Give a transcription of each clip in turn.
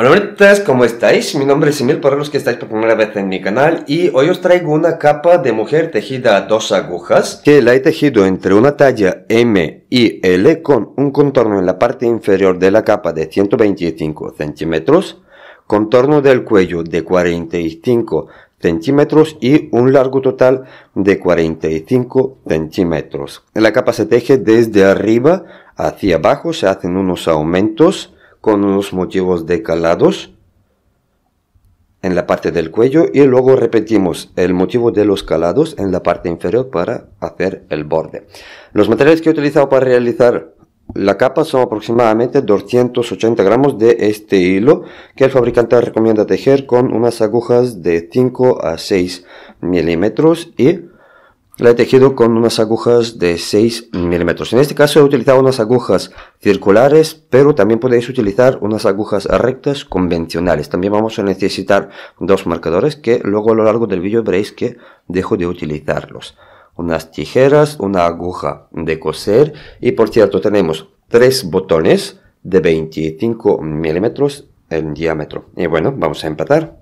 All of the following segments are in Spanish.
Hola bonitas, ¿cómo estáis? Mi nombre es Emil para los que estáis por primera vez en mi canal y hoy os traigo una capa de mujer tejida a dos agujas que la he tejido entre una talla M y L con un contorno en la parte inferior de la capa de 125 centímetros, contorno del cuello de 45 centímetros y un largo total de 45 centímetros. La capa se teje desde arriba hacia abajo, se hacen unos aumentos con unos motivos de calados en la parte del cuello y luego repetimos el motivo de los calados en la parte inferior para hacer el borde. Los materiales que he utilizado para realizar la capa son aproximadamente 280 gramos de este hilo que el fabricante recomienda tejer con unas agujas de 5 a 6 milímetros y la he tejido con unas agujas de 6 milímetros. En este caso he utilizado unas agujas circulares, pero también podéis utilizar unas agujas rectas convencionales. También vamos a necesitar dos marcadores que luego a lo largo del vídeo veréis que dejo de utilizarlos. Unas tijeras, una aguja de coser y por cierto tenemos tres botones de 25 milímetros en diámetro. Y bueno, vamos a empatar.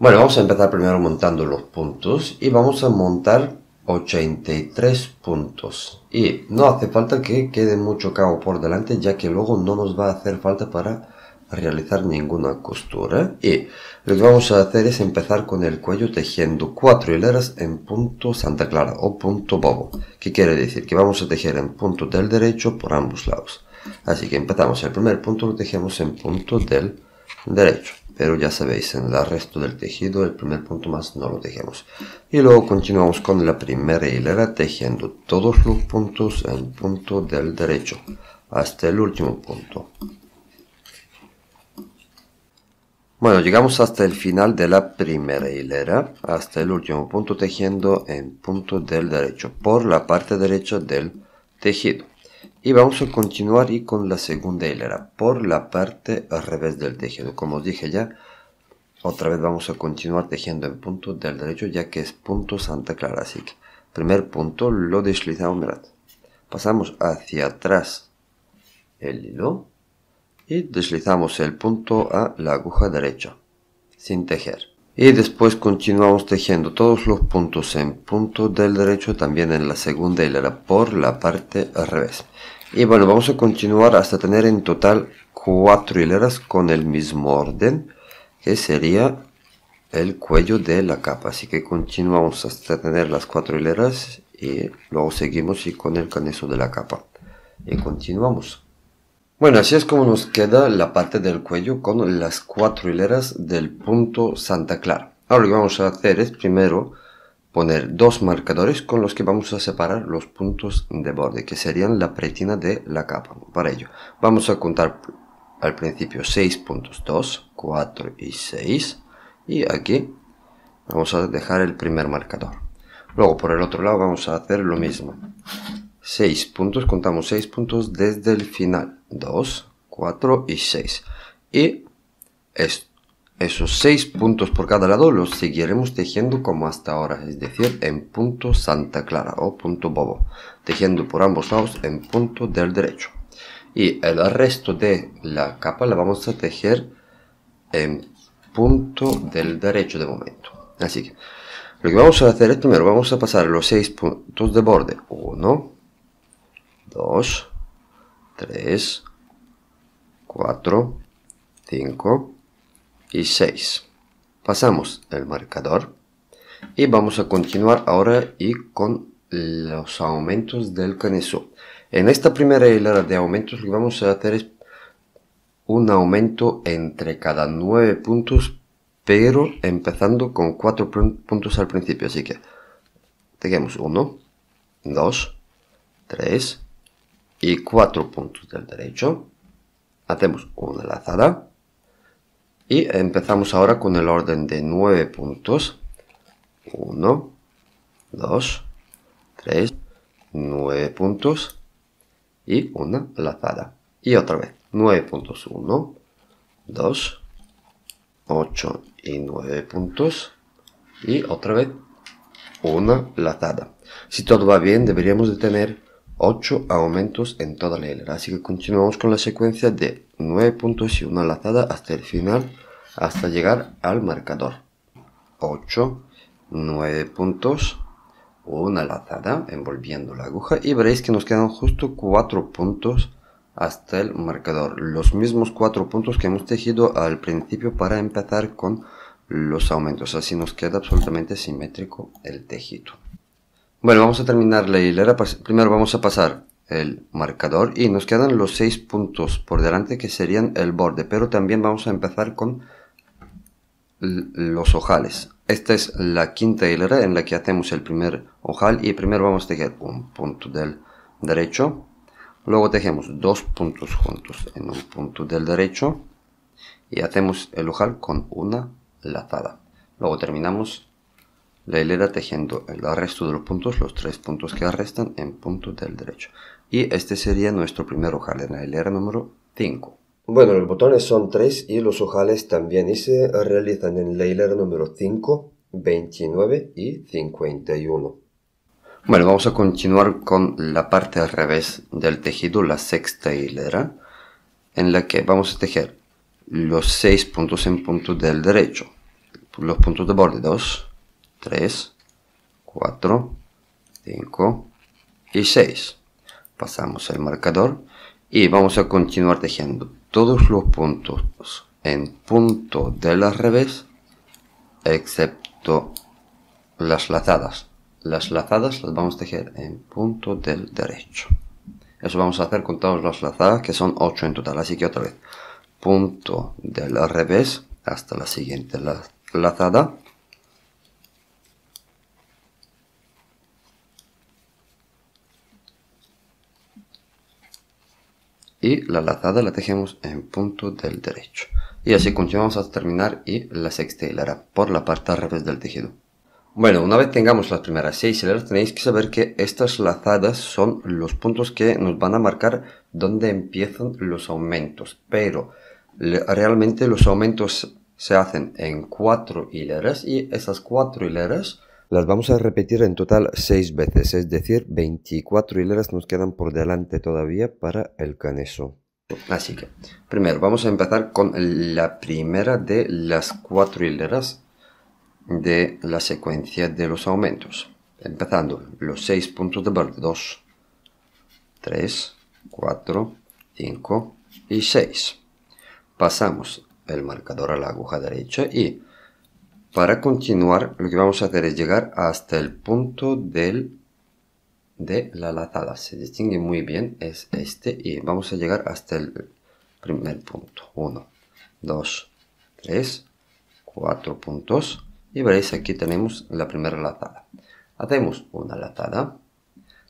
Bueno, vamos a empezar primero montando los puntos y vamos a montar 83 puntos. Y no hace falta que quede mucho cabo por delante ya que luego no nos va a hacer falta para realizar ninguna costura y lo que vamos a hacer es empezar con el cuello tejiendo cuatro hileras en punto Santa Clara o punto bobo que quiere decir que vamos a tejer en punto del derecho por ambos lados así que empezamos el primer punto lo tejemos en punto del derecho pero ya sabéis, en el resto del tejido el primer punto más no lo dejemos. Y luego continuamos con la primera hilera tejiendo todos los puntos en punto del derecho hasta el último punto. Bueno, llegamos hasta el final de la primera hilera, hasta el último punto tejiendo en punto del derecho, por la parte derecha del tejido y vamos a continuar y con la segunda hilera por la parte al revés del tejido como os dije ya otra vez vamos a continuar tejiendo en punto del derecho ya que es punto santa clara así que primer punto lo deslizamos mirad pasamos hacia atrás el hilo y deslizamos el punto a la aguja derecha sin tejer y después continuamos tejiendo todos los puntos en punto del derecho también en la segunda hilera por la parte al revés y bueno vamos a continuar hasta tener en total cuatro hileras con el mismo orden que sería el cuello de la capa así que continuamos hasta tener las cuatro hileras y luego seguimos y con el caneso de la capa y continuamos bueno, así es como nos queda la parte del cuello con las cuatro hileras del punto Santa Clara. Ahora lo que vamos a hacer es primero poner dos marcadores con los que vamos a separar los puntos de borde, que serían la pretina de la capa. Para ello, vamos a contar al principio 6 puntos, 2, 4 y 6. Y aquí vamos a dejar el primer marcador. Luego por el otro lado vamos a hacer lo mismo. 6 puntos, contamos 6 puntos desde el final. 2, 4 y 6. Y esos 6 puntos por cada lado los seguiremos tejiendo como hasta ahora, es decir, en punto Santa Clara o punto Bobo, tejiendo por ambos lados en punto del derecho. Y el resto de la capa la vamos a tejer en punto del derecho de momento. Así que lo que vamos a hacer es primero, vamos a pasar los 6 puntos de borde 1, 2, 3, 4, 5 y 6. Pasamos el marcador y vamos a continuar ahora y con los aumentos del caneso. En esta primera hilera de aumentos lo que vamos a hacer es un aumento entre cada 9 puntos, pero empezando con 4 puntos al principio. Así que tenemos 1, 2, 3, y cuatro puntos del derecho. Hacemos una lazada y empezamos ahora con el orden de nueve puntos. 1, 2, 3, 9 puntos y una lazada. Y otra vez, 9 puntos, 1, 2, 8 y 9 puntos y otra vez una lazada. Si todo va bien, deberíamos de tener 8 aumentos en toda la hilera. Así que continuamos con la secuencia de 9 puntos y una lazada hasta el final, hasta llegar al marcador. 8, 9 puntos, una lazada envolviendo la aguja y veréis que nos quedan justo 4 puntos hasta el marcador. Los mismos 4 puntos que hemos tejido al principio para empezar con los aumentos. Así nos queda absolutamente simétrico el tejido. Bueno, vamos a terminar la hilera. Primero vamos a pasar el marcador y nos quedan los seis puntos por delante que serían el borde, pero también vamos a empezar con los ojales. Esta es la quinta hilera en la que hacemos el primer ojal y primero vamos a tejer un punto del derecho, luego tejemos dos puntos juntos en un punto del derecho y hacemos el ojal con una lazada. Luego terminamos la hilera tejiendo el resto de los puntos, los tres puntos que restan en punto del derecho. Y este sería nuestro primer ojal en la hilera número 5. Bueno, los botones son tres y los ojales también y se realizan en la hilera número 5, 29 y 51. Bueno, vamos a continuar con la parte al revés del tejido, la sexta hilera, en la que vamos a tejer los seis puntos en punto del derecho, los puntos de borde 2, 3, 4, 5 y 6. Pasamos el marcador y vamos a continuar tejiendo todos los puntos en punto del revés, excepto las lazadas. Las lazadas las vamos a tejer en punto del derecho. Eso vamos a hacer con todas las lazadas, que son 8 en total. Así que otra vez, punto del revés hasta la siguiente lazada y la lazada la tejemos en punto del derecho y así continuamos hasta terminar y la sexta hilera por la parte al revés del tejido bueno, una vez tengamos las primeras seis hileras tenéis que saber que estas lazadas son los puntos que nos van a marcar donde empiezan los aumentos, pero realmente los aumentos se hacen en cuatro hileras y esas cuatro hileras las vamos a repetir en total seis veces, es decir, 24 hileras nos quedan por delante todavía para el caneso. Así que, primero vamos a empezar con la primera de las cuatro hileras de la secuencia de los aumentos. Empezando los seis puntos de borde, 2, 3, 4, 5 y 6. Pasamos el marcador a la aguja derecha y para continuar, lo que vamos a hacer es llegar hasta el punto de la lazada. Se distingue muy bien, es este, y vamos a llegar hasta el primer punto. 1, 2, 3, 4 puntos. Y veréis, aquí tenemos la primera lazada. Hacemos una lazada,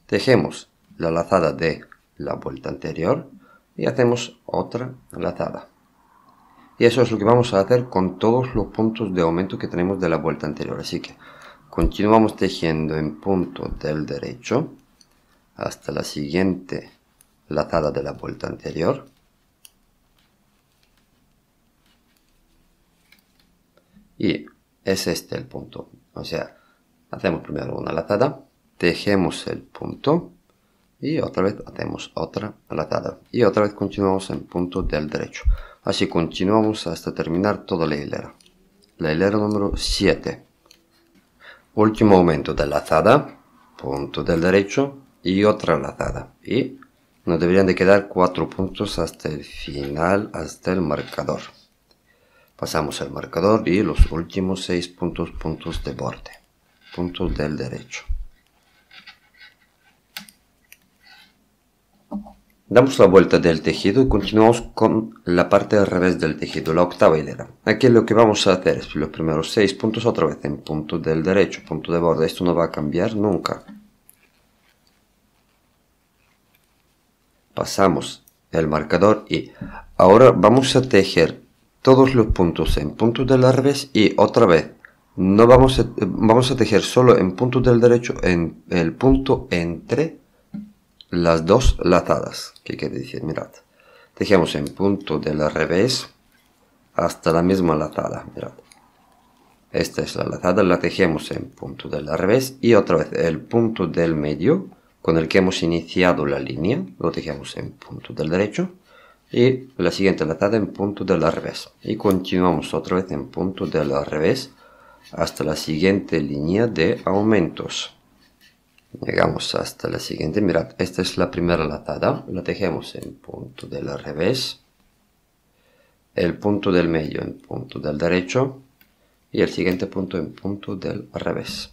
tejemos la lazada de la vuelta anterior y hacemos otra lazada. Y eso es lo que vamos a hacer con todos los puntos de aumento que tenemos de la vuelta anterior. Así que continuamos tejiendo en punto del derecho hasta la siguiente lazada de la vuelta anterior. Y es este el punto. O sea, hacemos primero una lazada, tejemos el punto y otra vez hacemos otra lazada. Y otra vez continuamos en punto del derecho. Así continuamos hasta terminar toda la hilera. La hilera número 7. Último aumento de lazada, punto del derecho y otra lazada. Y nos deberían de quedar 4 puntos hasta el final, hasta el marcador. Pasamos el marcador y los últimos 6 puntos, puntos de borde, puntos del derecho. Damos la vuelta del tejido y continuamos con la parte al revés del tejido, la octava hilera. Aquí lo que vamos a hacer es los primeros seis puntos otra vez en punto del derecho, punto de borde. Esto no va a cambiar nunca. Pasamos el marcador y ahora vamos a tejer todos los puntos en punto del revés y otra vez no vamos eh, vamos a tejer solo en punto del derecho en el punto entre las dos lazadas que quiere decir, mirad, tejemos en punto del revés hasta la misma lazada mirad. Esta es la lazada la tejemos en punto del revés y otra vez el punto del medio con el que hemos iniciado la línea, lo tejemos en punto del derecho y la siguiente lazada en punto del revés y continuamos otra vez en punto del revés hasta la siguiente línea de aumentos. Llegamos hasta la siguiente. Mirad, esta es la primera latada. La tejemos en punto del revés. El punto del medio en punto del derecho. Y el siguiente punto en punto del revés.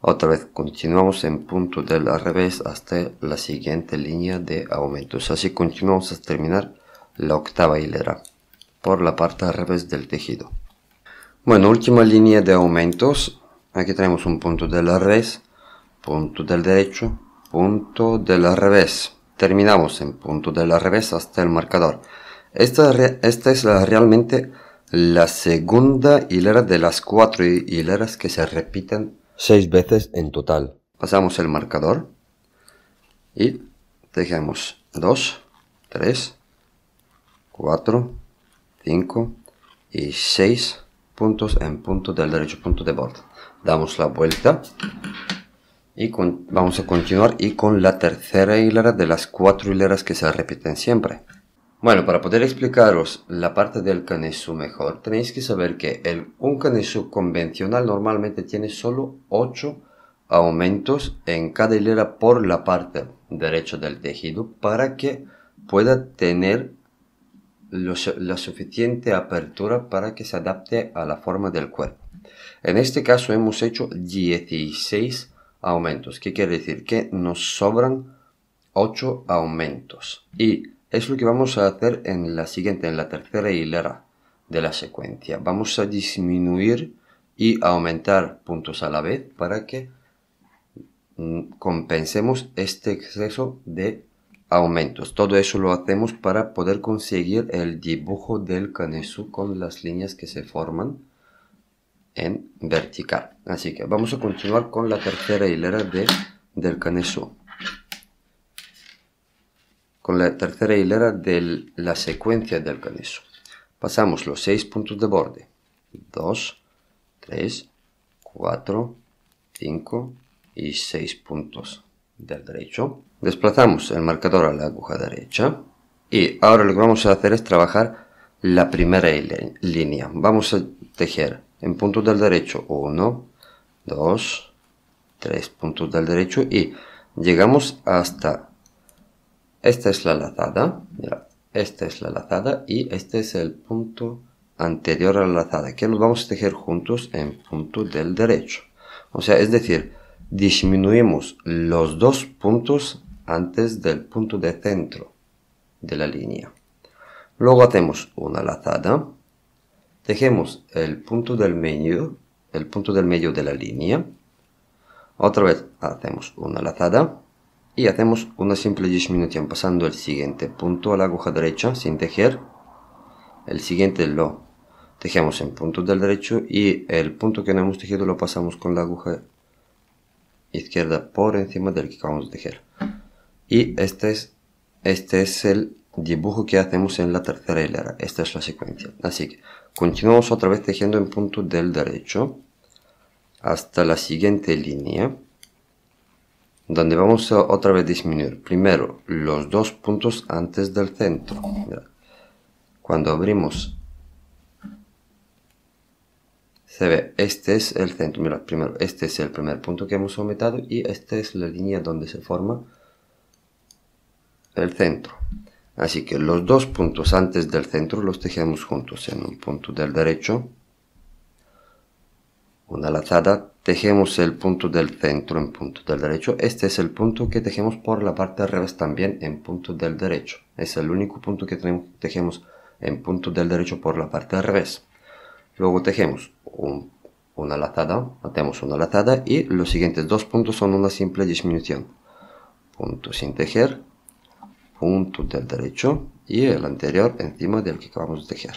Otra vez continuamos en punto del revés hasta la siguiente línea de aumentos. Así continuamos hasta terminar la octava hilera por la parte al revés del tejido. Bueno, última línea de aumentos. Aquí tenemos un punto del revés punto del derecho, punto del revés. Terminamos en punto del revés hasta el marcador. Esta, esta es la, realmente la segunda hilera de las cuatro hileras que se repiten seis veces en total. Pasamos el marcador y tejemos 2, 3, 4, 5 y 6 puntos en punto del derecho punto de vuelta. Damos la vuelta y vamos a continuar y con la tercera hilera de las cuatro hileras que se repiten siempre. Bueno, para poder explicaros la parte del canesú mejor, tenéis que saber que el, un canesú convencional normalmente tiene solo 8 aumentos en cada hilera por la parte derecha del tejido para que pueda tener la suficiente apertura para que se adapte a la forma del cuerpo. En este caso hemos hecho 16 aumentos. ¿Qué quiere decir? Que nos sobran 8 aumentos. Y es lo que vamos a hacer en la siguiente, en la tercera hilera de la secuencia. Vamos a disminuir y aumentar puntos a la vez para que mm, compensemos este exceso de aumentos. Todo eso lo hacemos para poder conseguir el dibujo del canesú con las líneas que se forman en vertical. Así que vamos a continuar con la tercera hilera de, del caneso. Con la tercera hilera de la secuencia del caneso. Pasamos los seis puntos de borde. 2, 3, 4, 5 y 6 puntos del derecho. Desplazamos el marcador a la aguja derecha. Y ahora lo que vamos a hacer es trabajar la primera línea. Vamos a tejer en punto del derecho 1 2 3 puntos del derecho y llegamos hasta esta es la lazada esta es la lazada y este es el punto anterior a la lazada que los vamos a tejer juntos en punto del derecho o sea es decir disminuimos los dos puntos antes del punto de centro de la línea luego hacemos una lazada tejemos el punto del medio, el punto del medio de la línea. Otra vez hacemos una lazada y hacemos una simple disminución pasando el siguiente punto a la aguja derecha sin tejer. El siguiente lo tejemos en punto del derecho y el punto que no hemos tejido lo pasamos con la aguja izquierda por encima del que acabamos de tejer. Y este es, este es el dibujo que hacemos en la tercera hilera. Esta es la secuencia. Así que Continuamos otra vez tejiendo en punto del derecho hasta la siguiente línea donde vamos a otra vez disminuir primero los dos puntos antes del centro. cuando abrimos se ve, este es el centro, mira, primero, este es el primer punto que hemos aumentado y esta es la línea donde se forma el centro. Así que los dos puntos antes del centro los tejemos juntos en un punto del derecho. Una lazada, tejemos el punto del centro en punto del derecho. Este es el punto que tejemos por la parte de revés también en punto del derecho. Es el único punto que tejemos en punto del derecho por la parte de revés. Luego tejemos una lazada, hacemos una lazada y los siguientes dos puntos son una simple disminución. Punto sin tejer punto del derecho y el anterior encima del que acabamos de tejer.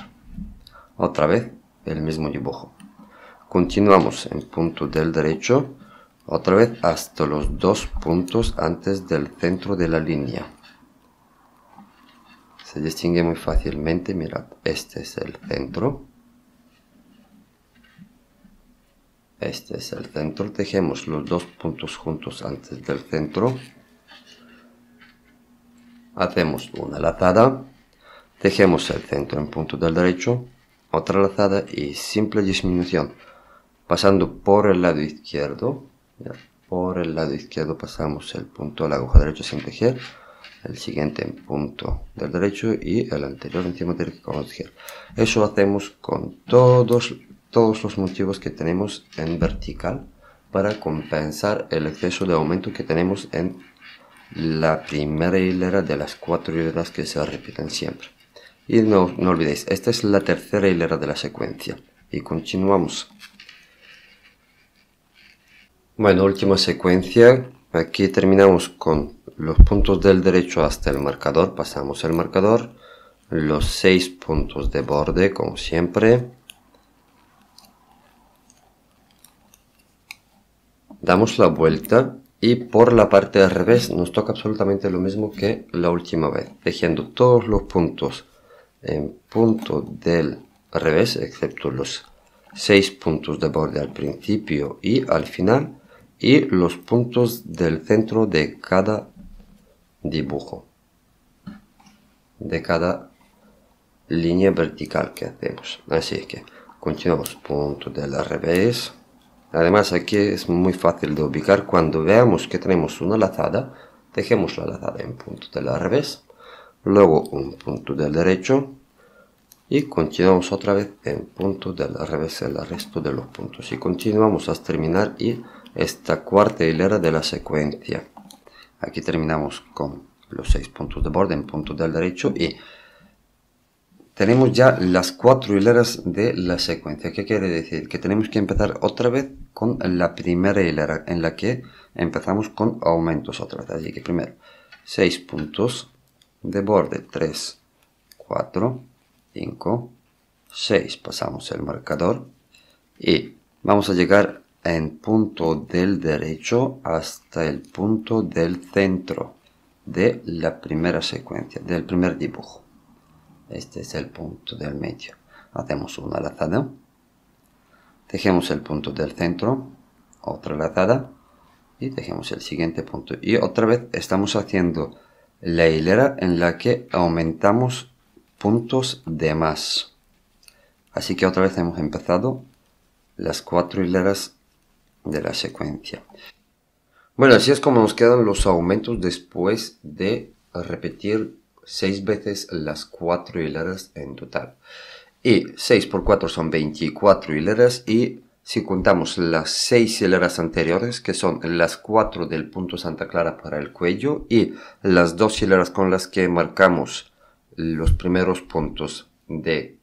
Otra vez el mismo dibujo. Continuamos en punto del derecho, otra vez hasta los dos puntos antes del centro de la línea. Se distingue muy fácilmente, mirad, este es el centro. Este es el centro, tejemos los dos puntos juntos antes del centro hacemos una lazada, tejemos el centro en punto del derecho, otra lazada y simple disminución, pasando por el lado izquierdo, por el lado izquierdo pasamos el punto de la aguja derecha sin tejer, el siguiente en punto del derecho y el anterior encima del tejer. Eso hacemos con todos, todos los motivos que tenemos en vertical para compensar el exceso de aumento que tenemos en la primera hilera de las cuatro hileras que se repiten siempre. Y no, no olvidéis, esta es la tercera hilera de la secuencia. Y continuamos. Bueno, última secuencia. Aquí terminamos con los puntos del derecho hasta el marcador. Pasamos el marcador. Los seis puntos de borde, como siempre. Damos la vuelta y por la parte de revés nos toca absolutamente lo mismo que la última vez tejiendo todos los puntos en punto del revés excepto los seis puntos de borde al principio y al final y los puntos del centro de cada dibujo de cada línea vertical que hacemos así que continuamos punto del revés Además aquí es muy fácil de ubicar cuando veamos que tenemos una lazada, dejemos la lazada en punto del revés, luego un punto del derecho y continuamos otra vez en punto del revés el resto de los puntos y continuamos hasta terminar y esta cuarta hilera de la secuencia aquí terminamos con los seis puntos de borde en punto del derecho y tenemos ya las cuatro hileras de la secuencia. ¿Qué quiere decir? Que tenemos que empezar otra vez con la primera hilera en la que empezamos con aumentos otra vez. Así que primero seis puntos de borde 3, 4, 5, 6. Pasamos el marcador y vamos a llegar en punto del derecho hasta el punto del centro de la primera secuencia, del primer dibujo. Este es el punto del medio. Hacemos una lazada. Tejemos el punto del centro. Otra lazada. Y tejemos el siguiente punto. Y otra vez estamos haciendo la hilera en la que aumentamos puntos de más. Así que otra vez hemos empezado las cuatro hileras de la secuencia. Bueno, así es como nos quedan los aumentos después de repetir 6 veces las 4 hileras en total. Y 6 por 4 son 24 hileras y si contamos las 6 hileras anteriores, que son las 4 del punto Santa Clara para el cuello y las 2 hileras con las que marcamos los primeros puntos de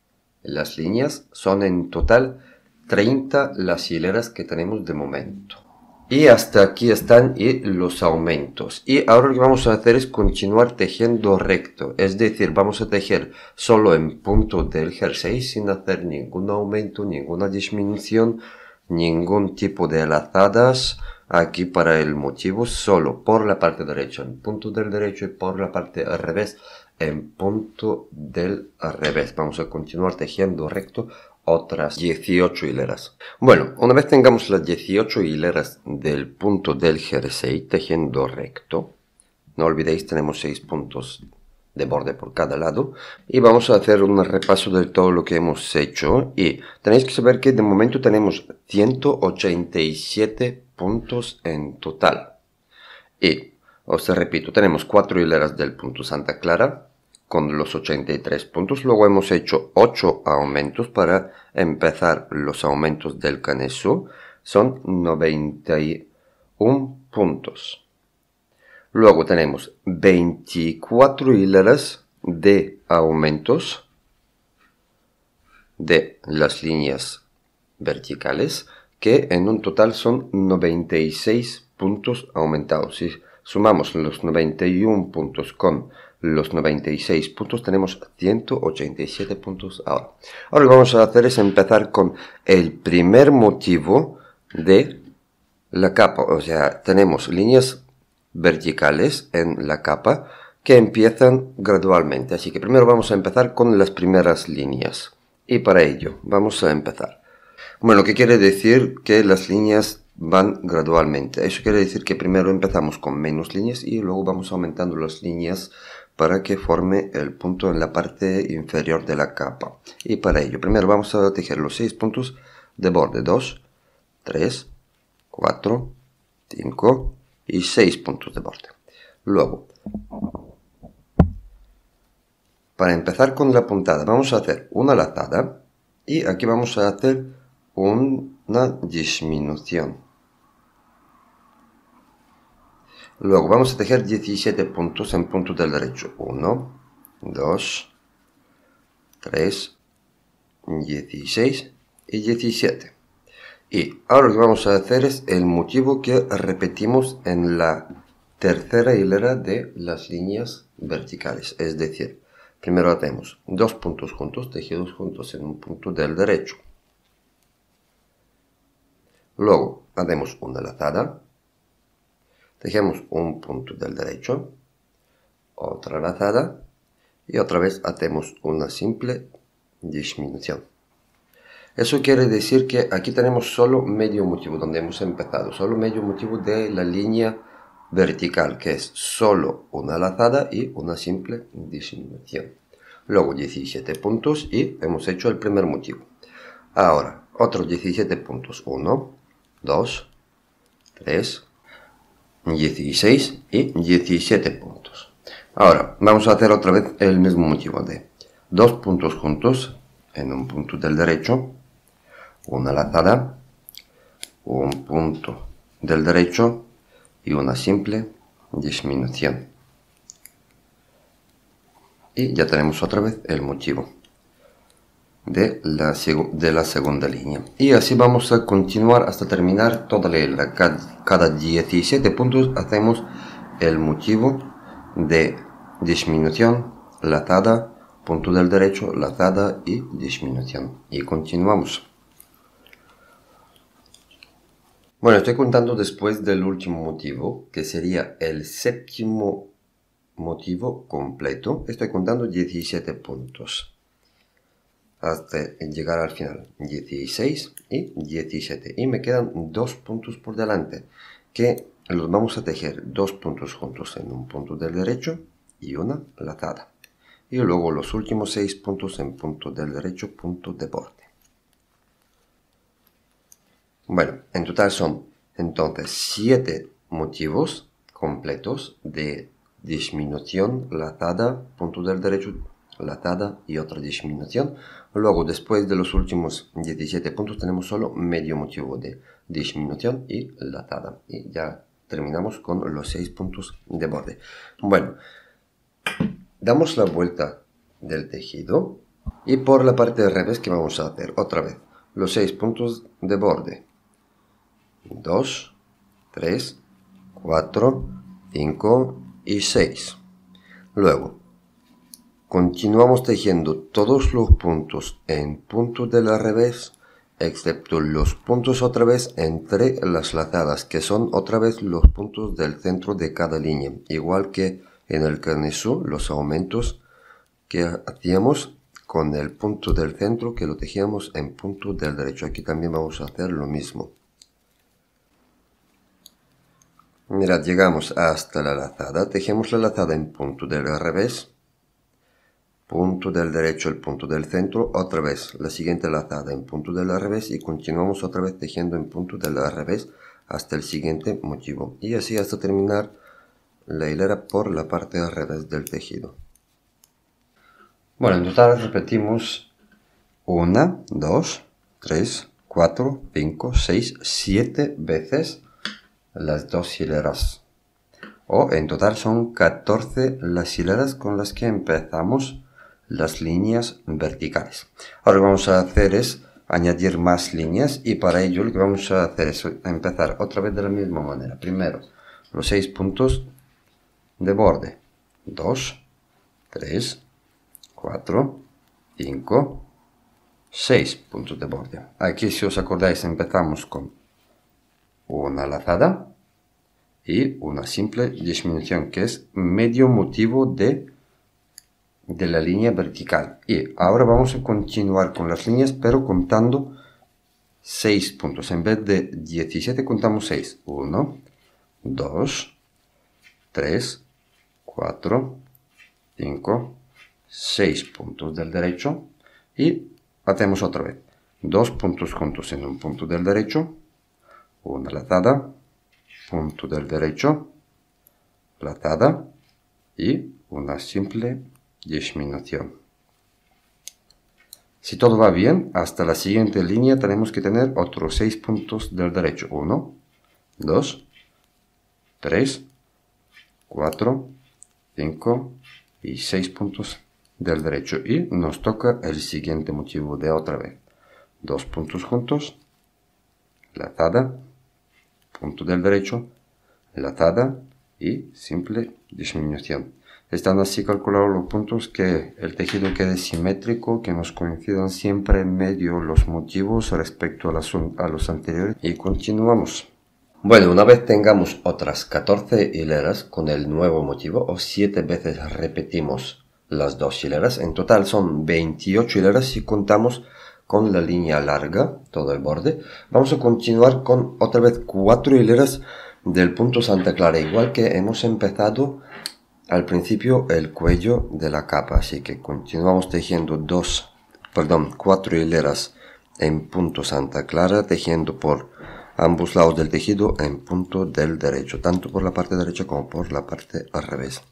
las líneas, son en total 30 las hileras que tenemos de momento. Y hasta aquí están y los aumentos. Y ahora lo que vamos a hacer es continuar tejiendo recto. Es decir, vamos a tejer solo en punto del jersey sin hacer ningún aumento, ninguna disminución, ningún tipo de lazadas. Aquí para el motivo solo por la parte derecha en punto del derecho y por la parte al revés en punto del revés. Vamos a continuar tejiendo recto otras 18 hileras. Bueno, una vez tengamos las 18 hileras del punto del jersey tejiendo recto, no olvidéis tenemos 6 puntos de borde por cada lado y vamos a hacer un repaso de todo lo que hemos hecho y tenéis que saber que de momento tenemos 187 puntos en total y os repito tenemos 4 hileras del punto Santa Clara con los 83 puntos, luego hemos hecho 8 aumentos para empezar los aumentos del canesú son 91 puntos. Luego tenemos 24 hileras de aumentos de las líneas verticales, que en un total son 96 puntos aumentados. Si sumamos los 91 puntos con los 96 puntos, tenemos 187 puntos ahora. Ahora lo que vamos a hacer es empezar con el primer motivo de la capa, o sea, tenemos líneas verticales en la capa que empiezan gradualmente, así que primero vamos a empezar con las primeras líneas y para ello vamos a empezar. Bueno, ¿qué quiere decir que las líneas van gradualmente. Eso quiere decir que primero empezamos con menos líneas y luego vamos aumentando las líneas para que forme el punto en la parte inferior de la capa. Y para ello, primero vamos a tejer los 6 puntos de borde. 2, 3, 4, 5 y 6 puntos de borde. Luego, para empezar con la puntada, vamos a hacer una lazada y aquí vamos a hacer una disminución. Luego vamos a tejer 17 puntos en punto del derecho. 1, 2, 3, 16 y 17. Y ahora lo que vamos a hacer es el motivo que repetimos en la tercera hilera de las líneas verticales. Es decir, primero hacemos dos puntos juntos, tejidos juntos en un punto del derecho. Luego hacemos una lazada Dejemos un punto del derecho, otra lazada y otra vez hacemos una simple disminución. Eso quiere decir que aquí tenemos solo medio motivo donde hemos empezado, solo medio motivo de la línea vertical, que es solo una lazada y una simple disminución. Luego 17 puntos y hemos hecho el primer motivo. Ahora, otros 17 puntos. 1, 2, 3, 16 y 17 puntos. Ahora, vamos a hacer otra vez el mismo motivo de dos puntos juntos en un punto del derecho, una lazada, un punto del derecho y una simple disminución. Y ya tenemos otra vez el motivo de la, de la segunda línea. Y así vamos a continuar hasta terminar toda la Cada, cada 17 puntos hacemos el motivo de disminución, lazada, punto del derecho, lazada y disminución. Y continuamos. Bueno, estoy contando después del último motivo, que sería el séptimo motivo completo. Estoy contando 17 puntos hasta llegar al final 16 y 17 y me quedan dos puntos por delante que los vamos a tejer dos puntos juntos en un punto del derecho y una lazada y luego los últimos seis puntos en punto del derecho punto de borde bueno en total son entonces siete motivos completos de disminución lazada punto del derecho latada y otra disminución. Luego, después de los últimos 17 puntos, tenemos solo medio motivo de disminución y latada. Y ya terminamos con los 6 puntos de borde. Bueno, damos la vuelta del tejido y por la parte de revés que vamos a hacer otra vez los 6 puntos de borde 2 3 4 5 y 6 luego Continuamos tejiendo todos los puntos en punto del revés, excepto los puntos otra vez entre las lazadas, que son otra vez los puntos del centro de cada línea, igual que en el carnesú, los aumentos que hacíamos con el punto del centro que lo tejíamos en punto del derecho. Aquí también vamos a hacer lo mismo. Mirad, llegamos hasta la lazada, tejemos la lazada en punto del revés, punto del derecho el punto del centro, otra vez, la siguiente lazada en punto del revés y continuamos otra vez tejiendo en punto del revés hasta el siguiente motivo y así hasta terminar la hilera por la parte al revés del tejido. Bueno, en total repetimos una dos 3, 4, 5, 6, siete veces las dos hileras. O en total son 14 las hileras con las que empezamos las líneas verticales. Ahora lo que vamos a hacer es añadir más líneas y para ello lo que vamos a hacer es empezar otra vez de la misma manera. Primero, los seis puntos de borde. 2, 3, 4, 5, 6 puntos de borde. Aquí si os acordáis empezamos con una lazada y una simple disminución que es medio motivo de de la línea vertical. Y ahora vamos a continuar con las líneas, pero contando 6 puntos. En vez de 17 contamos 6. 1, 2, 3, 4, 5, 6 puntos del derecho. Y hacemos otra vez. 2 puntos juntos en un punto del derecho. Una latada. Punto del derecho. Latada. Y una simple disminución. Si todo va bien, hasta la siguiente línea tenemos que tener otros seis puntos del derecho. 1, 2, 3, 4, 5 y 6 puntos del derecho. Y nos toca el siguiente motivo de otra vez. Dos puntos juntos, lazada, punto del derecho, lazada y simple disminución están así calculados los puntos que el tejido quede simétrico, que nos coincidan siempre en medio los motivos respecto a, los anteriores y continuamos. Bueno, una vez tengamos otras 14 hileras con el nuevo motivo o 7 veces repetimos las dos hileras, en total son 28 hileras si contamos con la línea larga, todo el borde, vamos a continuar con otra vez 4 hileras del punto Santa Clara, igual que hemos empezado al principio el cuello de la capa, así que continuamos tejiendo dos, perdón, cuatro hileras en punto Santa Clara, tejiendo por ambos lados del tejido en punto del derecho, tanto por la parte derecha como por la parte al revés.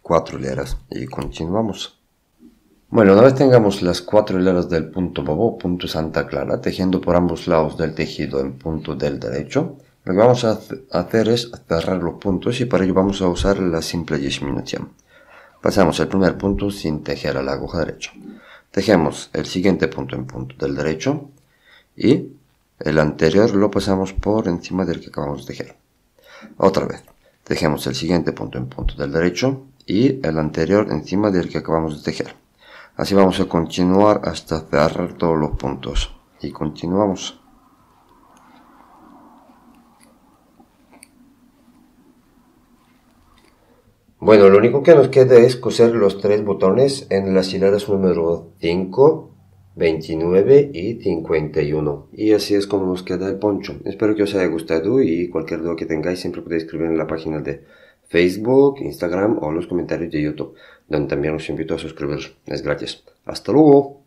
Cuatro hileras y continuamos. Bueno, una vez tengamos las cuatro hileras del punto bobo, punto Santa Clara, tejiendo por ambos lados del tejido en punto del derecho, lo que vamos a hacer es cerrar los puntos y para ello vamos a usar la simple disminución. Pasamos el primer punto sin tejer a la aguja derecha. Tejemos el siguiente punto en punto del derecho y el anterior lo pasamos por encima del que acabamos de tejer. Otra vez, tejemos el siguiente punto en punto del derecho y el anterior encima del que acabamos de tejer. Así vamos a continuar hasta cerrar todos los puntos. Y continuamos. Bueno, lo único que nos queda es coser los tres botones en las hiladas número 5, 29 y 51. Y así es como nos queda el poncho. Espero que os haya gustado y cualquier duda que tengáis siempre podéis escribir en la página de Facebook, Instagram o los comentarios de YouTube, donde también os invito a suscribiros. Es gracias Hasta luego.